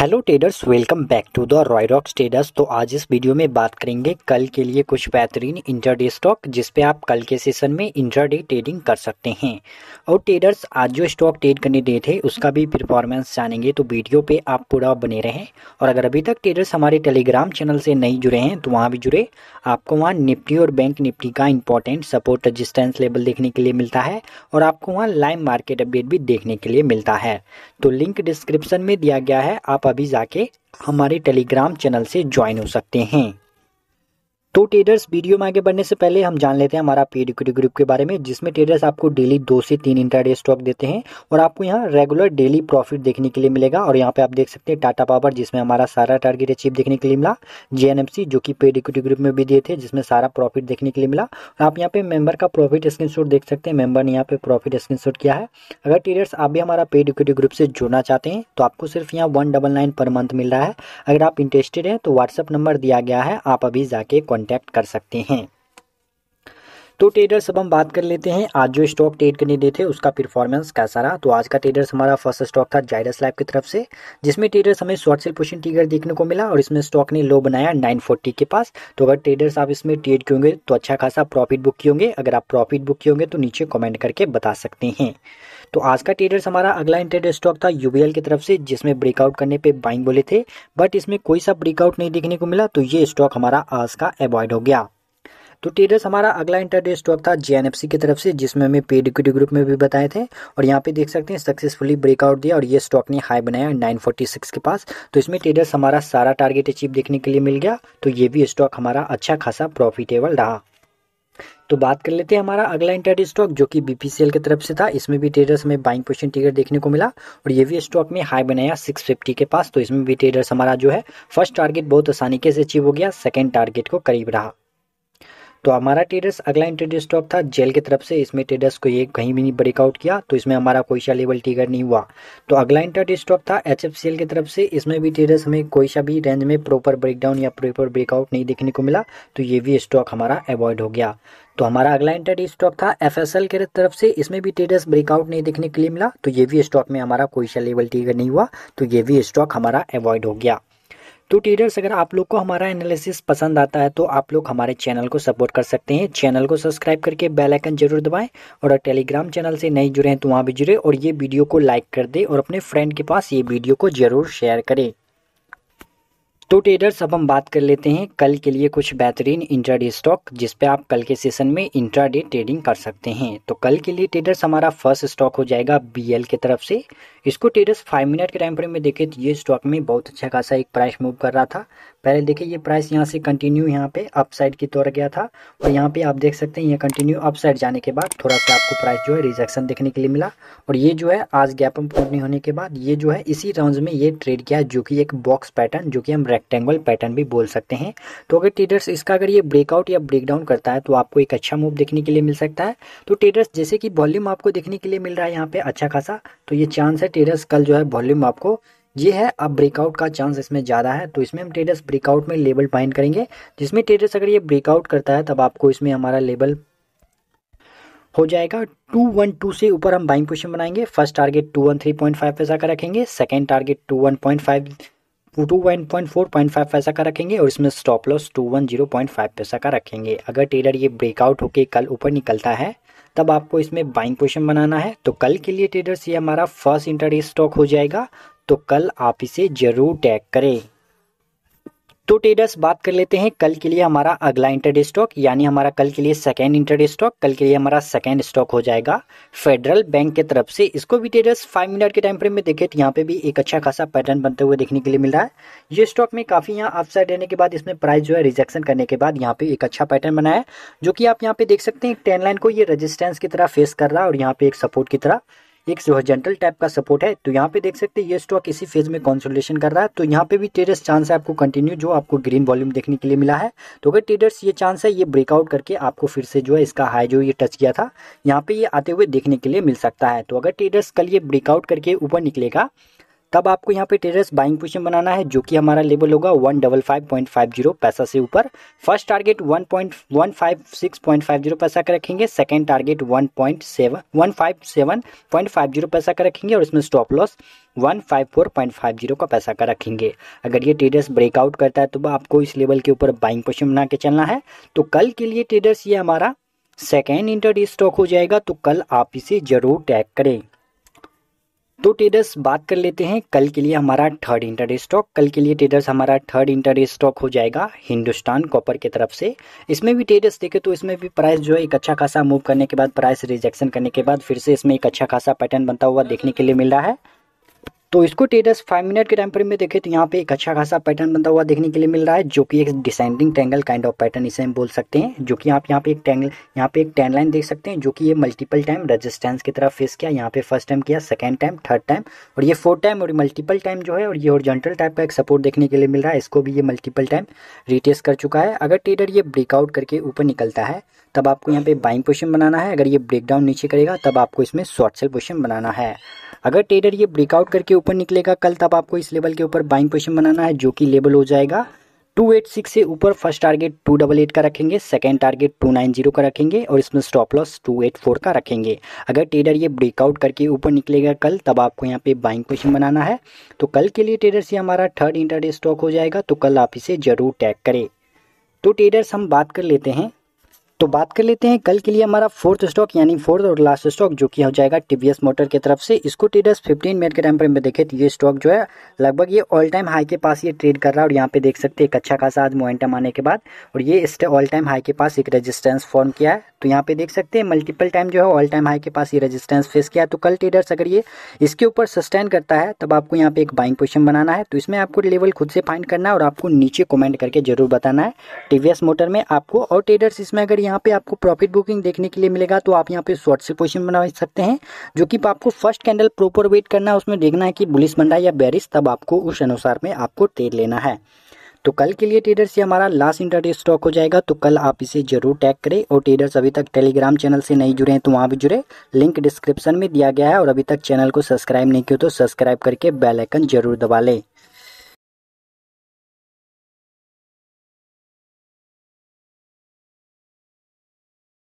hello traders welcome back to the Roydox traders तो आज इस वीडियो में बात करेंगे कल के लिए कुछ बेहतरीन इंटरडे स्टॉक जिसपे आप कल के सेशन में इंटरडे ट्रेडिंग कर सकते हैं और ट्रेडर्स आज जो स्टॉक ट्रेड करने दिए थे उसका भी परफॉर्मेंस जानेंगे तो वीडियो पे आप पूरा बने रहें और अगर अभी तक ट्रेडर्स हमारे टेलीग्राम चैनल से नहीं जुड़े हैं तो वहाँ भी जुड़े आपको वहाँ निफ्टी और बैंक निफ्टी का इंपॉर्टेंट सपोर्ट रजिस्टेंस लेवल देखने के लिए मिलता है और आपको वहाँ लाइव मार्केट अपडेट भी देखने के लिए मिलता है तो लिंक डिस्क्रिप्शन में दिया गया है आप आप अभी जाके हमारे टेलीग्राम चैनल से ज्वाइन हो सकते हैं तो ट्रेडर्स वीडियो में आगे बढ़ने से पहले हम जान लेते हैं हमारा पेड इक्विटी ग्रुप के बारे में जिसमें ट्रेडर्स आपको डेली दो से तीन इंटरडे स्टॉक देते हैं और आपको यहाँ रेगुलर डेली प्रॉफिट देखने के लिए मिलेगा और यहाँ पे आप देख सकते हैं टाटा पावर जिसमें हमारा सारा टारगेट अचीव देखने के लिए मिला जे जो कि पेड इक्विटी ग्रुप में भी दिए थे जिसमें सारा प्रॉफिट देखने के लिए मिला और आप यहाँ पे मेंबर का प्रॉफिट स्क्रीन देख सकते हैं मेंबर ने यहाँ पे प्रॉफिट स्क्रीन किया है अगर ट्रेडर्स आप भी हमारा पेड इक्विटी ग्रुप से जुड़ना चाहते हैं तो आपको सिर्फ यहाँ वन पर मंथ मिल रहा है अगर आप इंटरेस्टेड हैं तो व्हाट्सअप नंबर दिया गया है आप अभी जाके कॉन्टेक्ट डेप्ट कर सकते हैं तो ट्रेडर्स अब हम बात कर लेते हैं आज जो स्टॉक ट्रेड करने दे थे उसका परफॉर्मेंस कैसा रहा तो आज का ट्रेडर्स हमारा फर्स्ट स्टॉक था जायरस लाइफ की तरफ से जिसमें ट्रेडर्स हमें शॉर्ट सेल पोजीशन टीगर देखने को मिला और इसमें स्टॉक ने लो बनाया नाइन के पास तो अगर ट्रेडर्स आप इसमें ट्रेड किए होंगे तो अच्छा खासा प्रॉफिट बुक किए होंगे अगर आप प्रॉफिट बुक किए होंगे तो नीचे कॉमेंट करके बता सकते हैं तो आज का ट्रेडर्स हमारा अगला इंटरेड स्टॉक था यूबीएल की तरफ से जिसमें ब्रेकआउट करने पर बाइंग बोले थे बट इसमें कोई सा ब्रेकआउट नहीं देखने को मिला तो ये स्टॉक हमारा आज का अवॉइड हो गया तो ट्रेडर्स हमारा अगला इंटरडे स्टॉक था जेएनएफसी की तरफ से जिसमें हमें पेड इक्विटी ग्रुप में भी बताए थे और यहाँ पे देख सकते हैं सक्सेसफुली ब्रेकआउट दिया और ये स्टॉक ने हाई बनाया 946 के पास तो इसमें ट्रेडर्स हमारा सारा टारगेट अचीव देखने के लिए मिल गया तो ये भी स्टॉक हमारा अच्छा खासा प्रॉफिटेबल रहा तो बात कर लेते हैं हमारा अगला इंटरडे स्टॉक जो कि बीपीसीएल की तरफ से था इसमें भी ट्रेडर्स हमें बाइंग पोजिशन टिकट देखने को मिला और ये भी स्टॉक में हाई बनाया 650 के पास तो इसमें भी ट्रेडर्स हमारा जो है फर्स्ट टारगेट बहुत आसानी से अचीव हो गया सेकेंड टारगेट को करीब रहा तो हमारा टेडर्स अगला इंट्रेडेड स्टॉक था जेल की तरफ से इसमें टेडर्स को ये कहीं भी नहीं ब्रेकआउट किया तो इसमें हमारा कोई सा लेवल टिगर नहीं हुआ तो अगला इंट्रेडेड स्टॉक था एच की तरफ से इसमें भी ट्रेडर्स हमें कोई सा भी रेंज में प्रॉपर ब्रेकडाउन या प्रॉपर ब्रेकआउट नहीं देखने को मिला तो ये भी स्टॉक हमारा अवॉइड हो गया तो हमारा अगला इंटर स्टॉक था एफ एस एल की तरफ से इसमें भी टेडर्स ब्रेकआउट नहीं देखने के लिए मिला तो ये भी स्टॉक में हमारा कोई सा लेवल टीगर नहीं हुआ तो ये भी स्टॉक हमारा अवॉइड हो गया तो ट्रेडर्स अगर आप लोग को हमारा एनालिसिस पसंद आता है तो आप लोग हमारे चैनल को सपोर्ट कर सकते हैं चैनल को सब्सक्राइब करके बेल आइकन जरूर दबाएं और टेलीग्राम चैनल से नहीं जुड़े हैं तो वहाँ भी जुड़े और ये वीडियो को लाइक कर दे और अपने फ्रेंड के पास ये वीडियो को जरूर शेयर करें तो ट्रेडर्स अब हम बात कर लेते हैं कल के लिए कुछ बेहतरीन इंट्राडे स्टॉक जिस पे आप कल के सेशन में इंट्राडे ट्रेडिंग कर सकते हैं तो कल के लिए ट्रेडर्स हमारा फर्स्ट स्टॉक हो जाएगा बीएल के तरफ से इसको ट्रेडर्स फाइव मिनट के टाइम पर में देखे तो ये स्टॉक में बहुत अच्छा खासा एक प्राइस मूव कर रहा था पहले देखिए ये प्राइस यहाँ से कंटिन्यू यहाँ पे अपसाइड की तौर गया था और यहाँ पे आप देख सकते हैं ये कंटिन्यू अपसाइड जाने के बाद थोड़ा सा आपको प्राइस जो है रिजेक्शन देखने के लिए मिला और ये जो है आज गैप अप होने के बाद ये जो है इसी राउंड में ये ट्रेड किया जो कि एक बॉक्स पैटर्न जो कि हम रेक्टेंगल पैटर्न भी बोल सकते हैं तो अगर ट्रेडर्स इसका अगर ये ब्रेकआउट या ब्रेक डाउन करता है तो आपको एक अच्छा मूव देखने के लिए मिल सकता है तो ट्रेडर्स जैसे कि वॉल्यूम आपको देखने के लिए मिल रहा है यहाँ पे अच्छा खासा तो ये चांस है ट्रेडर्स कल जो है वॉल्यूम आपको ये है अब ब्रेकआउट का चांस इसमें ज़्यादा है तो इसमें हम ट्रेडर्स ब्रेकआउट में लेबल बाइंड करेंगे जिसमें ट्रेडर्स अगर ये ब्रेकआउट करता है तब आपको इसमें हमारा लेबल हो जाएगा टू वन टू से ऊपर हम बाइंग पोजिशन बनाएंगे first target two one three point five पैसा का रखेंगे second target two one point five two one point four point five पैसा का रखेंगे और इसमें stop loss two one zero point five पैसा का रखेंगे अगर ट्रेडर ये ब्रेकआउट होके कल ऊपर निकलता है तब आपको इसमें बाइंग पोजिशन बनाना है तो कल के लिए ट्रेडर्स ये हमारा फर्स्ट इंटरडे स्टॉक हो जाएगा तो कल आप इसे ज़रूर टैग करें तो ट्रेडर्स बात कर लेते हैं कल के लिए हमारा अगला इंटरडे स्टॉक यानी हमारा कल के लिए सेकेंड इंटरडे स्टॉक कल के लिए हमारा सेकेंड स्टॉक हो जाएगा फेडरल बैंक के तरफ से इसको भी ट्रेडर्स फाइव मिनट के टाइम फ्रेम में देखे तो यहाँ पे भी एक अच्छा खासा पैटर्न बनते हुए देखने के लिए मिल रहा है ये स्टॉक में काफ़ी यहाँ अपसाइड रहने के बाद इसमें प्राइस जो है रिजेक्शन करने के बाद यहाँ पे एक अच्छा पैटर्न बना है जो कि आप यहाँ पे देख सकते हैं टेन लाइन को ये रजिस्टेंस की तरह फेस कर रहा है और यहाँ पे एक सपोर्ट की तरह एक होजेंटल टाइप का सपोर्ट है तो यहाँ पे देख सकते हैं ये स्टॉक इसी फेज में कंसोलिडेशन कर रहा है तो यहाँ पे भी ट्रेडर्स चांस है आपको कंटिन्यू जो आपको ग्रीन वॉल्यूम देखने के लिए मिला है तो अगर ट्रेडर्स ये चांस है ये ब्रेकआउट करके आपको फिर से जो है इसका हाई जो ये टच किया था यहाँ पे ये आते हुए देखने के लिए मिल सकता है तो अगर ट्रेडर्स कल ये ब्रेकआउट करके ऊपर निकलेगा तब आपको यहाँ पे टेरेस बाइंग पोजिशन बनाना है जो कि हमारा लेवल होगा one double five point five zero पैसा से ऊपर first target one point one five six point five zero पैसा का रखेंगे second target one point seven one five seven point five zero पैसा का रखेंगे और इसमें stop loss one five four point five zero का पैसा का रखेंगे अगर ये ट्रेडर्स ब्रेकआउट करता है तो आपको इस लेवल के ऊपर बाइंग पोजिशन बना के चलना है तो कल के लिए टेडर्स ये हमारा सेकेंड इंटरडे स्टॉक हो जाएगा तो कल आप इसे जरूर टैग करें तो ट्रेडर्स बात कर लेते हैं कल के लिए हमारा थर्ड इंटरडे स्टॉक कल के लिए ट्रेडर्स हमारा थर्ड इंटरडे स्टॉक हो जाएगा हिंदुस्तान कॉपर की तरफ से इसमें भी ट्रेडर्स देखे तो इसमें भी प्राइस जो है एक अच्छा खासा मूव करने के बाद प्राइस रिजेक्शन करने के बाद फिर से इसमें एक अच्छा खासा पैटर्न बनता हुआ देखने के लिए मिल रहा है तो इसको टेटस फाइव मिनट के टाइम फ्रेम में देखें तो यहाँ पे एक अच्छा खासा पैटर्न बनता हुआ देखने के लिए मिल रहा है जो कि एक descending triangle kind of pattern इसे हम बोल सकते हैं जो कि आप यहाँ पे एक टेंगल यहाँ पे एक टेन लाइन देख सकते हैं जो कि ये मल्टीपल टाइम रेजिस्टेंस की तरफ फेस किया यहाँ पे फर्स्ट टाइम किया सेकंड टाइम थर्ड टाइम और ये फोर्थ टाइम और मल्टीपल टाइम जो है और ये ओरिजेंटल टाइप का एक सपोर्ट देखने के लिए मिल रहा है इसको भी ये मल्टीपल टाइम रिटेस्ट कर चुका है अगर टेटर ये ब्रेकआउट करके ऊपर निकलता है तब आपको यहाँ पे बाइंग पोजिशन बनाना है अगर ये ब्रेकडाउन नीचे करेगा तब आपको इसमें शॉर्ट सेल पोजिशन बनाना है अगर ट्रेडर ये ब्रेकआउट करके ऊपर निकलेगा कल तब आपको इस लेवल के ऊपर बाइंग पोजिशन बनाना है जो कि लेवल हो जाएगा 286 से ऊपर फर्स्ट टारगेट 288 का रखेंगे सेकंड टारगेट 290 का रखेंगे और इसमें स्टॉप लॉस 284 का रखेंगे अगर ट्रेडर ये ब्रेकआउट करके ऊपर निकलेगा कल तब आपको यहाँ पे बाइंग पोजिशन बनाना है तो कल के लिए ट्रेडर से हमारा थर्ड इंटरडे स्टॉक हो जाएगा तो कल आप इसे जरूर टैग करें तो ट्रेडर्स हम बात कर लेते हैं तो बात कर लेते हैं कल के लिए हमारा फोर्थ स्टॉक यानी फोर्थ और लास्ट स्टॉक जो कि हो जाएगा टीवीएस मोटर की तरफ से इसको ट्रेडर्स 15 मिनट के टाइम पर में देखे तो ये स्टॉक जो है लगभग ये ऑल टाइम हाई के पास ये ट्रेड कर रहा है और यहाँ पे देख सकते हैं एक अच्छा खासा आज मोमेंटम आने के बाद और ये इस ऑल टाइम हाई के पास एक रजिस्टेंस फॉर्म किया है तो यहाँ पे देख सकते हैं मल्टीपल टाइम जो है ऑल टाइम हाई के पास ये रजिस्टेंस फेस किया है तो कल ट्रेडर्स अगर ये इसके ऊपर सस्टेन करता है तब आपको यहाँ पे एक बाइंग पोजिशन बनाना है तो इसमें आपको लेवल खुद से फाइंड करना है और आपको नीचे कॉमेंट करके जरूर बताना है टीवीएस मोटर में आपको और ट्रेडर्स इसमें अगर यहाँ पे आपको प्रॉफिट बुकिंग देखने के लिए मिलेगा तो आप यहाँ पे शॉर्ट से पोजिशन बना सकते हैं जो कि आपको फर्स्ट कैंडल प्रॉपर वेट करना है उसमें देखना है कि बुलिस मंडा या बैरिस तब आपको उस अनुसार में आपको ट्रेड लेना है तो कल के लिए ट्रेडर्स ये हमारा लास्ट इंटरडे स्टॉक हो जाएगा तो कल आप इसे जरूर टैग करें और ट्रेडर्स अभी तक टेलीग्राम चैनल से नहीं जुड़े हैं तो वहाँ भी जुड़े लिंक डिस्क्रिप्शन में दिया गया है और अभी तक चैनल को सब्सक्राइब नहीं किया तो सब्सक्राइब करके बेल आइकन जरूर दबा लें